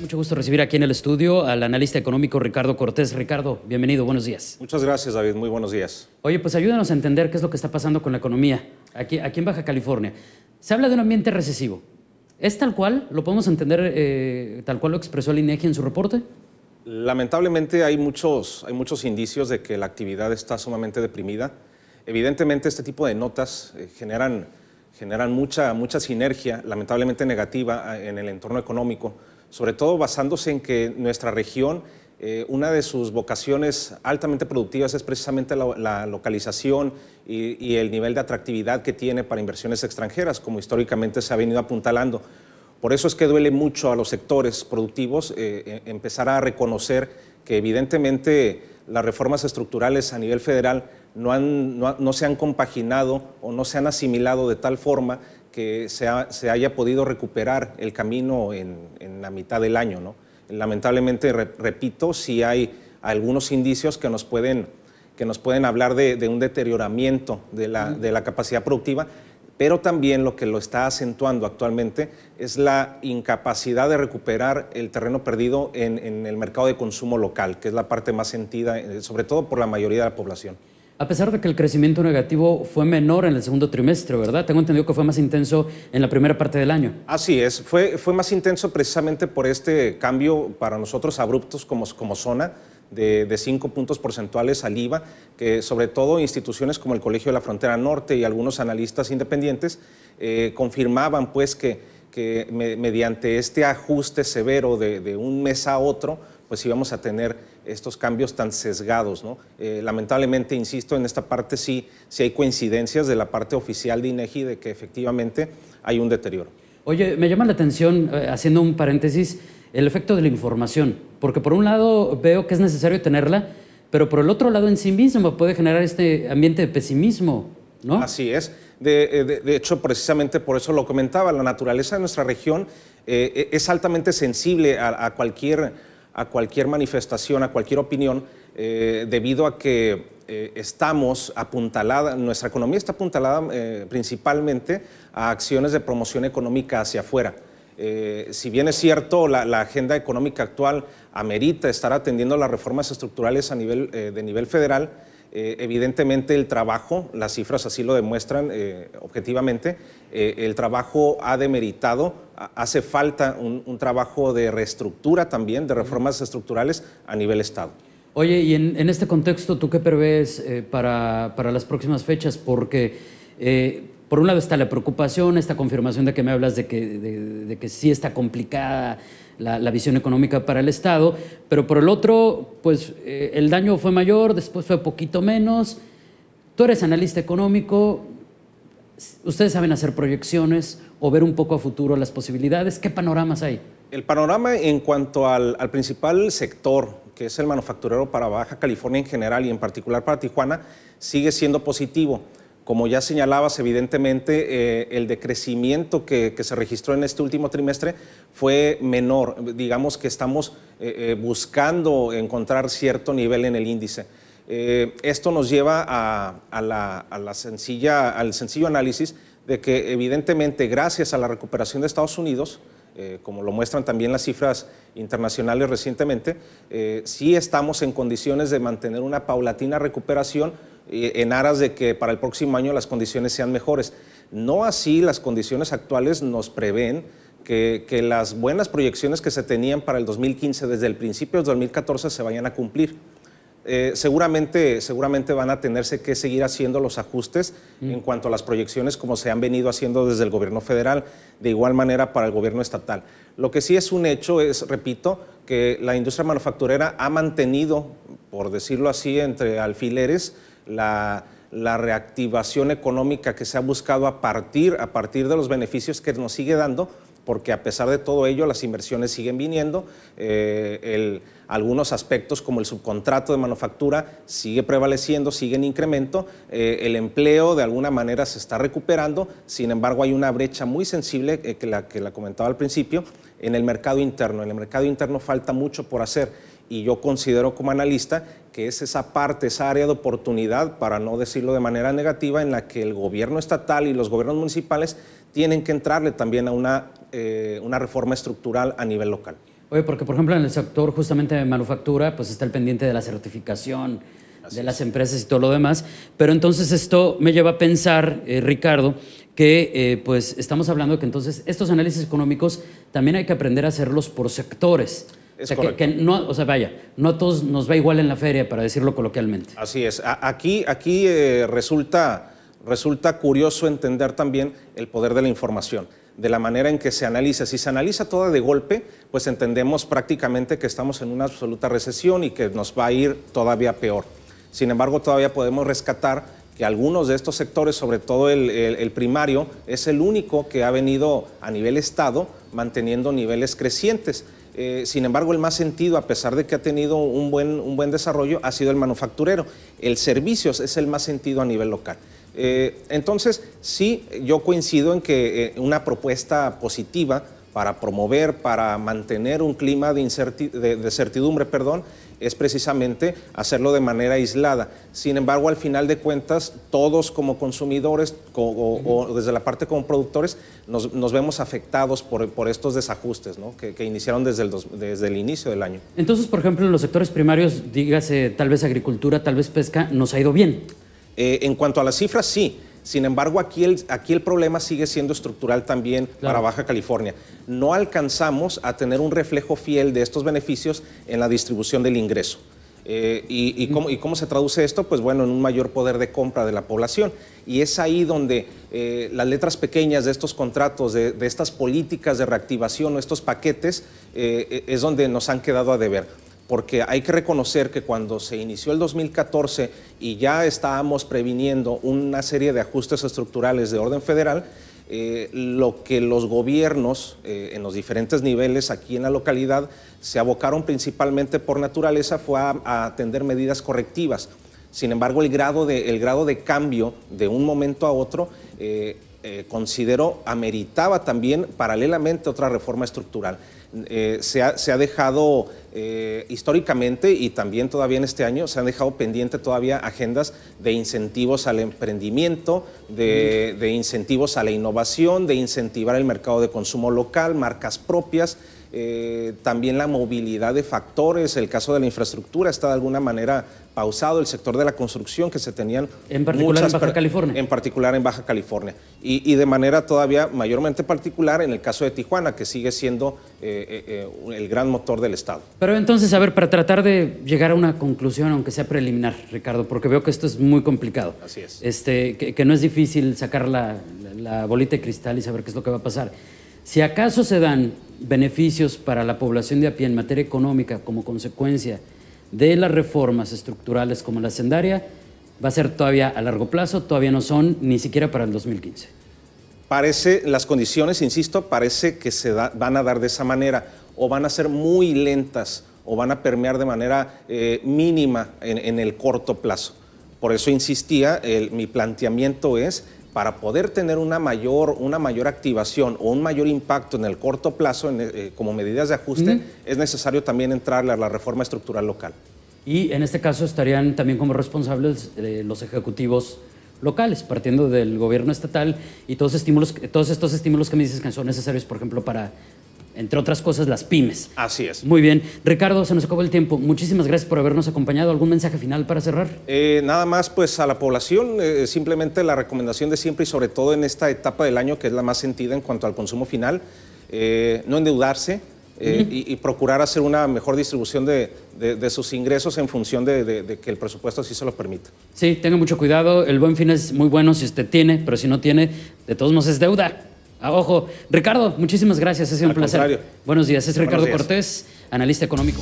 Mucho gusto recibir aquí en el estudio al analista económico Ricardo Cortés. Ricardo, bienvenido, buenos días. Muchas gracias, David, muy buenos días. Oye, pues ayúdanos a entender qué es lo que está pasando con la economía aquí, en Baja California. Se habla de un ambiente recesivo. ¿Es tal cual? ¿Lo podemos entender eh, tal cual lo expresó el INEGI e en su reporte? Lamentablemente hay muchos, hay muchos indicios de que la actividad está sumamente deprimida. Evidentemente este tipo de notas eh, generan, generan mucha, mucha sinergia, lamentablemente negativa en el entorno económico sobre todo basándose en que nuestra región, eh, una de sus vocaciones altamente productivas es precisamente la, localización y, el nivel de atractividad que tiene para inversiones extranjeras, como históricamente se ha venido apuntalando. Por eso es que duele mucho a los sectores productivos eh, e, empezar a reconocer que evidentemente las reformas estructurales a nivel federal no, no, se han compaginado o no se han asimilado de tal forma que se, haya podido recuperar el camino en, la mitad del año. ¿no? Lamentablemente, repito, sí hay algunos indicios que nos pueden, que nos pueden hablar de, un deterioramiento de la, capacidad productiva, pero también lo que lo está acentuando actualmente es la incapacidad de recuperar el terreno perdido en, en, el mercado de consumo local, que es la parte más sentida, eh, sobre todo por la mayoría de la población. A pesar de que el crecimiento negativo fue menor en el segundo trimestre, ¿verdad? Tengo entendido que fue más intenso en la primera parte del año. Así es, fue, fue más intenso precisamente por este cambio para nosotros abruptos como, como zona. De, cinco puntos porcentuales al IVA, que sobre todo instituciones como el Colegio de la Frontera Norte y algunos analistas independientes eh, confirmaban pues que, que mediante este ajuste severo de, de un mes a otro, pues íbamos a tener estos cambios tan sesgados. ¿no? Eh, lamentablemente, insisto, en esta parte sí, sí hay coincidencias de la parte oficial de INEGI e de que efectivamente hay un deterioro. Oye, me llama la atención, eh, haciendo un paréntesis, el efecto de la información, porque por un lado veo que es necesario tenerla, pero por el otro lado en sí mismo puede generar este ambiente de pesimismo, ¿no? Así es. De, eh, hecho, precisamente por eso lo comentaba, la naturaleza de nuestra región e, es altamente sensible a, a cualquier a cualquier manifestación, a cualquier opinión, eh, debido a que eh, estamos apuntalada, nuestra economía está apuntalada eh, principalmente a acciones de promoción económica hacia afuera. si bien es cierto, la, la, agenda económica actual amerita estar atendiendo las reformas estructurales a nivel, de nivel federal, eh, evidentemente el trabajo, las cifras así lo demuestran eh, objetivamente, eh, el trabajo ha demeritado, hace falta un, trabajo de reestructura también, de reformas estructurales a nivel Estado. Oye, y en, este contexto, ¿tú qué prevés para, para, las próximas fechas? Porque por un lado está la preocupación, esta confirmación de que me hablas de que, de, que sí está complicada la, visión económica para el Estado, pero por el otro, pues eh, el daño fue mayor, después fue poquito menos. Tú eres analista económico, ustedes saben hacer proyecciones o ver un poco a futuro las posibilidades. ¿Qué panoramas hay? El panorama en cuanto al, al principal sector, que es el manufacturero para Baja California en general y en particular para Tijuana, sigue siendo positivo. Como ya señalabas, evidentemente eh, el decrecimiento que, se registró en este último trimestre fue menor. Digamos que estamos eh, eh, buscando encontrar cierto nivel en el índice. esto nos lleva a, la, sencilla, al sencillo análisis de que evidentemente gracias a la recuperación de Estados Unidos, como lo muestran también las cifras internacionales recientemente, sí estamos en condiciones de mantener una paulatina recuperación en aras de que para el próximo año las condiciones sean mejores. No así las condiciones actuales nos prevén que, las buenas proyecciones que se tenían para el 2015 desde el principio del 2014 se vayan a cumplir. Eh, seguramente, seguramente van a tenerse que seguir haciendo los ajustes mm. en cuanto a las proyecciones como se han venido haciendo desde el gobierno federal, de igual manera para el gobierno estatal. Lo que sí es un hecho es, repito, que la industria manufacturera ha mantenido, por decirlo así, entre alfileres, la, reactivación económica que se ha buscado a partir, a partir de los beneficios que nos sigue dando, porque a pesar de todo ello las inversiones siguen viniendo, eh, algunos aspectos como el subcontrato de manufactura sigue prevaleciendo, sigue en incremento, eh, el empleo de alguna manera se está recuperando, sin embargo hay una brecha muy sensible eh, que, la, que la comentaba al principio en el mercado interno. En el mercado interno falta mucho por hacer y yo considero como analista que es esa parte, esa área de oportunidad, para no decirlo de manera negativa, en la que el gobierno estatal y los gobiernos municipales tienen que entrarle también a una, eh, una reforma estructural a nivel local. Oye, porque por ejemplo en el sector justamente de manufactura, pues está el pendiente de la certificación de las empresas y todo lo demás. Pero entonces esto me lleva a pensar, eh, Ricardo, que eh, pues estamos hablando de que entonces estos análisis económicos también hay que aprender a hacerlos por sectores. O sea, que, no, o sea, vaya, no a todos nos va igual en la feria, para decirlo coloquialmente. Así es. aquí, aquí eh, resulta, resulta curioso entender también el poder de la información de la manera en que se analiza. Si se analiza toda de golpe, pues entendemos prácticamente que estamos en una absoluta recesión y que nos va a ir todavía peor. Sin embargo, todavía podemos rescatar que algunos de estos sectores, sobre todo el primario, es el único que ha venido a nivel Estado manteniendo niveles crecientes. Eh, sin embargo, el más sentido, a pesar de que ha tenido un buen, un buen desarrollo, ha sido el manufacturero. El servicios es el más sentido a nivel local. Eh, entonces, sí, yo coincido en que eh, una propuesta positiva para promover, para mantener un clima de, de certidumbre, perdón, es precisamente hacerlo de manera aislada. Sin embargo, al final de cuentas, todos como consumidores o, desde la parte como productores nos, vemos afectados por, estos desajustes que, iniciaron desde el, desde el inicio del año. Entonces, por ejemplo, en los sectores primarios, dígase tal vez agricultura, tal vez pesca, nos ha ido bien. Eh, en cuanto a las cifras, sí. Sin embargo, aquí el, problema sigue siendo estructural también para Baja California. No alcanzamos a tener un reflejo fiel de estos beneficios en la distribución del ingreso. Eh, y, cómo, se traduce esto? Pues bueno, en un mayor poder de compra de la población. Y es ahí donde eh, las letras pequeñas de estos contratos, de, estas políticas de reactivación o estos paquetes, eh, es donde nos han quedado a deber porque hay que reconocer que cuando se inició el 2014 y ya estábamos previniendo una serie de ajustes estructurales de orden federal, eh, lo que los gobiernos eh, en los diferentes niveles aquí en la localidad se abocaron principalmente por naturaleza fue a, atender medidas correctivas. Sin embargo, el grado de, cambio de un momento a otro considero eh, consideró ameritaba también paralelamente otra reforma estructural. Eh, se, ha, se, ha, dejado eh, históricamente y también todavía en este año, se han dejado pendiente todavía agendas de incentivos al emprendimiento, de incentivos a la innovación, de incentivar el mercado de consumo local, marcas propias. Eh, también la movilidad de factores, el caso de la infraestructura está de alguna manera pausado, el sector de la construcción que se tenían... En particular en Baja California. En particular en Baja California. Y, y, de manera todavía mayormente particular en el caso de Tijuana, que sigue siendo eh, eh, el gran motor del Estado. Pero entonces, a ver, para tratar de llegar a una conclusión, aunque sea preliminar, Ricardo, porque veo que esto es muy complicado. Así es. Este, que, no es difícil sacar la, la bolita de cristal y saber qué es lo que va a pasar. Si acaso se dan beneficios para la población de a pie en materia económica como consecuencia de las reformas estructurales como la sendaria, va a ser todavía a largo plazo, todavía no son ni siquiera para el 2015. Parece, las condiciones, insisto, parece que se van a dar de esa manera o van a ser muy lentas o van a permear de manera eh, mínima en, el corto plazo. Por eso insistía, mi planteamiento es para poder tener una mayor, una mayor activación o un mayor impacto en el corto plazo, eh, como medidas de ajuste, es necesario también entrarle a la reforma estructural local. Y en este caso estarían también como responsables los ejecutivos locales, partiendo del gobierno estatal y todos, estímulos, todos estos estímulos que me dices que son necesarios, por ejemplo, para entre otras cosas, las pymes. Así es. Muy bien. Ricardo, se nos acabó el tiempo. Muchísimas gracias por habernos acompañado. ¿Algún mensaje final para cerrar? Eh, nada más, pues a la población, eh, simplemente la recomendación de siempre y sobre todo en esta etapa del año, que es la más sentida en cuanto al consumo final, eh, no endeudarse. y, procurar hacer una mejor distribución de, sus ingresos en función de, que el presupuesto sí se lo permita. Sí, tenga mucho cuidado. El buen fin es muy bueno si usted tiene, pero si no tiene, de todos modos es deuda. Ah, ojo. Ricardo, muchísimas gracias. Ha sido un placer. Buenos días. Es Ricardo Cortés, analista económico.